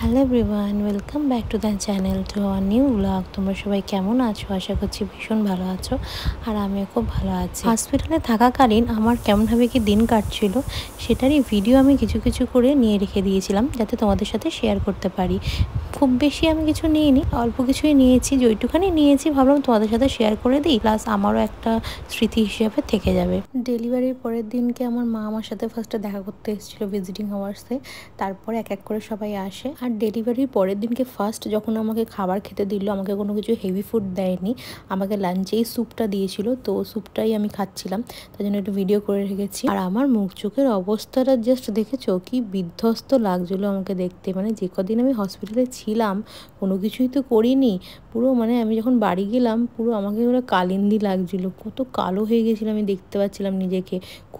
hello everyone welcome back to the channel to our new blog তোমরা সবাই কেমন আছো আশা করছি ভীষণ ভালো আছো আর আমিও খুব ভালো আছি হসপিটালে থাকাকালীন আমার কেমনভাবে কি দিন কাটছিল সেটারই ভিডিও আমি কিছু কিছু করে নিয়ে রেখে দিয়েছিলাম যাতে তোমাদের সাথে শেয়ার করতে পারি খুব বেশি আমি কিছু নিইনি অল্প কিছুই নিয়েছি যেটুখানি নিয়েছি ভাবলাম তোমাদের সাথে শেয়ার করে দিই প্লাস আমারও একটা স্মৃতি হিসেবে থেকে যাবে ডেলিভারির পরের দিনকে আমার মা আমার সাথে ফার্স্টে দেখা করতে এসেছিলো ভিজিটিং আওয়ার্সে তারপরে এক এক করে সবাই আসে আর ডেলিভারির পরের দিনকে ফার্স্ট যখন আমাকে খাবার খেতে দিল আমাকে কোনো কিছু হেভি ফুড দেয়নি আমাকে লাঞ্চেই স্যুপটা দিয়েছিল তো স্যুপটাই আমি খাচ্ছিলাম তার জন্য একটু ভিডিও করে রেখেছি আর আমার মুখ চোখের অবস্থাটা জাস্ট দেখেছো কি বিধ্বস্ত লাগছিলো আমাকে দেখতে মানে যে কদিন আমি হসপিটালে ছিলাম কোনো কিছুই তো করিনি পুরো মানে আমি যখন বাড়ি গেলাম পুরো আমাকে ওরা কালিন্দি লাগছিলো কত কালো হয়ে গেছিলো আমি দেখতে পাচ্ছিলাম নিজেকে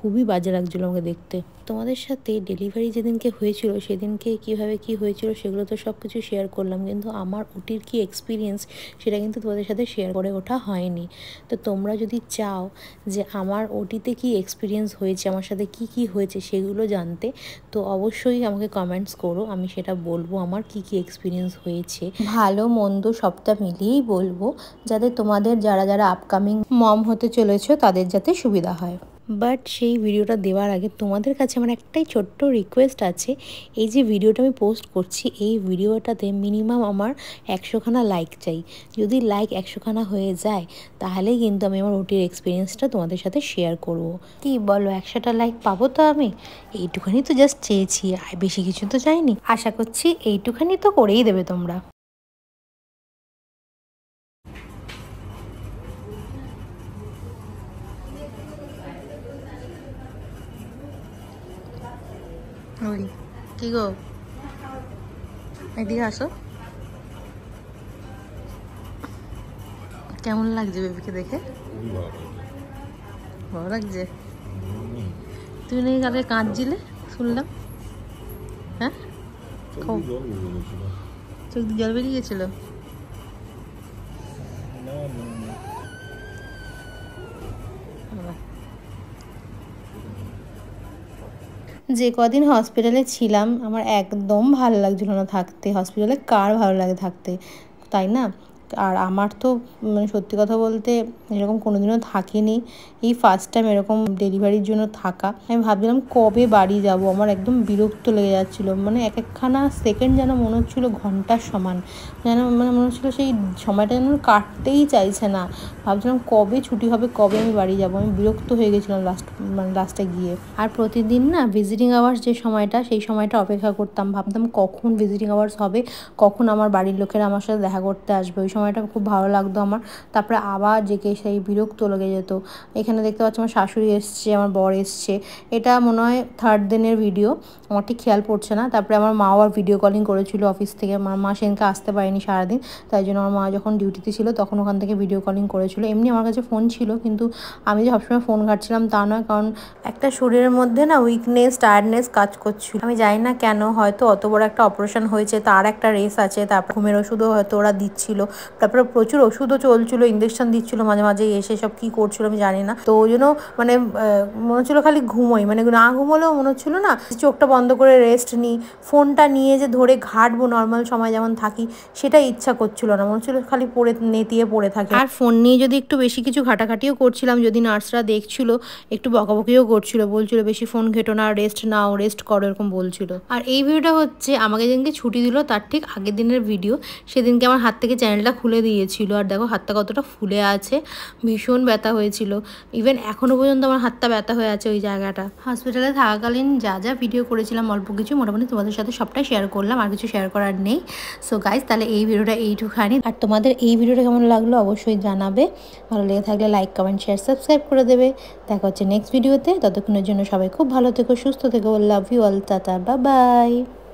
খুবই বাজে লাগছিলো আমাকে দেখতে তোমাদের সাথে ডেলিভারি যেদিনকে হয়েছিল সেদিনকে কিভাবে কি হয়েছিল সেগুলো তো সব কিছু শেয়ার করলাম কিন্তু আমার ওটির কি এক্সপিরিয়েন্স সেটা কিন্তু তোমাদের সাথে শেয়ার করে ওঠা হয়নি তো তোমরা যদি চাও যে আমার ওটিতে কি এক্সপিরিয়েন্স হয়েছে আমার সাথে কি কি হয়েছে সেগুলো জানতে তো অবশ্যই আমাকে কমেন্টস করো আমি সেটা বলবো আমার কি কি এক্সপিরিয়েন্স হয়েছে ভালো মন্দ সবটা মিলিয়েই বলবো যাতে তোমাদের যারা যারা আপকামিং মম হতে চলেছ তাদের যাতে সুবিধা হয় বাট সেই ভিডিওটা দেওয়ার আগে তোমাদের কাছে আমার একটাই ছোট্ট রিকোয়েস্ট আছে এই যে ভিডিওটা আমি পোস্ট করছি এই ভিডিওটাতে মিনিমাম আমার একশোখানা লাইক চাই যদি লাইক একশোখানা হয়ে যায় তাহলে কিন্তু আমি আমার ওটির এক্সপিরিয়েন্সটা তোমাদের সাথে শেয়ার করব কি বলো একশোটা লাইক পাবো তো আমি এইটুখানি তো জাস্ট চেয়েছি আর বেশি কিছু তো চাইনি আশা করছি এইটুখানি তো করেই দেবে তোমরা ওই কি গো এদিকে আসো কেমন লাগছে বেবিকে দেখে ভালো লাগছে তুমি নাকি কালকে কাঁদছিলে শুনলাম হ্যাঁ চোখ দিয়ে জল বেরিয়ে গেছিলো যে কদিন হসপিটালে ছিলাম আমার একদম ভালো লাগছিলো না থাকতে হসপিটালে কার ভালো লাগে থাকতে তাই না আর আমার তো মানে সত্যি কথা বলতে এরকম কোনোদিনও থাকিনি এই ফার্স্ট টাইম এরকম ডেলিভারির জন্য থাকা আমি ভাবছিলাম কবে বাড়ি যাব আমার একদম বিরক্ত লেগে যাচ্ছিলো মানে এক একখানা সেকেন্ড যেন মনে হচ্ছিলো ঘন্টার সমান যেন মানে মনে হচ্ছিলো সেই সময়টা যেন কাটতেই চাইছে না ভাবছিলাম কবে ছুটি হবে কবে আমি বাড়ি যাব আমি বিরক্ত হয়ে গেছিলাম লাস্ট মানে লাস্টে গিয়ে আর প্রতিদিন না ভিজিটিং আওয়ার্স যে সময়টা সেই সময়টা অপেক্ষা করতাম ভাবতাম কখন ভিজিটিং আওয়ার্স হবে কখন আমার বাড়ির লোকেরা আমার সাথে দেখা করতে আসবে ওই সময়টা খুব ভালো লাগতো আমার তারপরে আবার জেগে সেই বিরক্ত লেগে যেত এখানে দেখতে পাচ্ছি আমার শাশুড়ি এসছে আমার বর এসছে এটা মনে হয় থার্ড দিনের ভিডিও আমার ঠিক খেয়াল পড়ছে না তারপরে আমার মাও আর ভিডিও কলিং করেছিল অফিস থেকে আমার মা সেদিনকে আসতে পারেনি সারাদিন তাই জন্য আমার মা যখন ডিউটিতে ছিল তখন ওখান থেকে ভিডিও কলিং করেছিল এমনি আমার কাছে ফোন ছিল কিন্তু আমি যে সবসময় ফোন ঘাটছিলাম তা নয় কারণ একটা শরীরের মধ্যে না উইকনেস টায়ার্ডনেস কাজ করছিল আমি জানি না কেন হয়তো অত বড় একটা অপারেশন হয়েছে তার একটা রেস আছে তারপর ঘুমের ওষুধও হয়তো ওরা দিচ্ছিল তারপরে প্রচুর ওষুধও চলছিল ইঞ্জেকশন দিচ্ছিলো মাঝে মাঝে এসে সব কী করছিল আমি জানি না তো ওই জন্য মানে মনে হচ্ছিলো খালি ঘুমোই মানে না ঘুমোলেও মনে হচ্ছিলো না চোখটা বন্ধ করে রেস্ট নিই ফোনটা নিয়ে যে ধরে ঘাটবো নর্মাল সময় যেমন থাকি সেটা ইচ্ছা করছিল না মনে হচ্ছিলো খালি পড়ে নেতিয়ে পড়ে থাকে আর ফোন নিয়ে যদি একটু বেশি কিছু ঘাটাঘাটিও করছিলাম যদি নার্সরা দেখছিল একটু বকাবকিও করছিল বলছিল বেশি ফোন ঘেটো না রেস্ট নাও রেস্ট করো এরকম বলছিল আর এই ভিডিওটা হচ্ছে আমাকে যেদিনকে ছুটি দিল তার ঠিক আগের দিনের ভিডিও সেদিনকে আমার হাত থেকে চ্যানেলটা খুলে দিয়েছিল আর দেখো হাতটা কতটা ফুলে আছে ভীষণ ব্যথা হয়েছিল ইভেন এখনও পর্যন্ত আমার হাতটা ব্যথা হয়ে আছে ওই জায়গাটা হসপিটালে থাকাকালীন যা যা ভিডিও করেছিলাম অল্প কিছু মোটামুটি তোমাদের সাথে সবটাই শেয়ার করলাম আর কিছু শেয়ার করার নেই সো গাইজ তাহলে এই ভিডিওটা এইটুখানি আর তোমাদের এই ভিডিওটা কেমন লাগলো অবশ্যই জানাবে ভালো লেগে থাকলে লাইক কমেন্ট শেয়ার সাবস্ক্রাইব করে দেবে দেখা হচ্ছে নেক্সট ভিডিওতে ততক্ষণের জন্য সবাই খুব ভালো থেকো সুস্থ থেকো লাভ ইউ অল টাটা বা বাই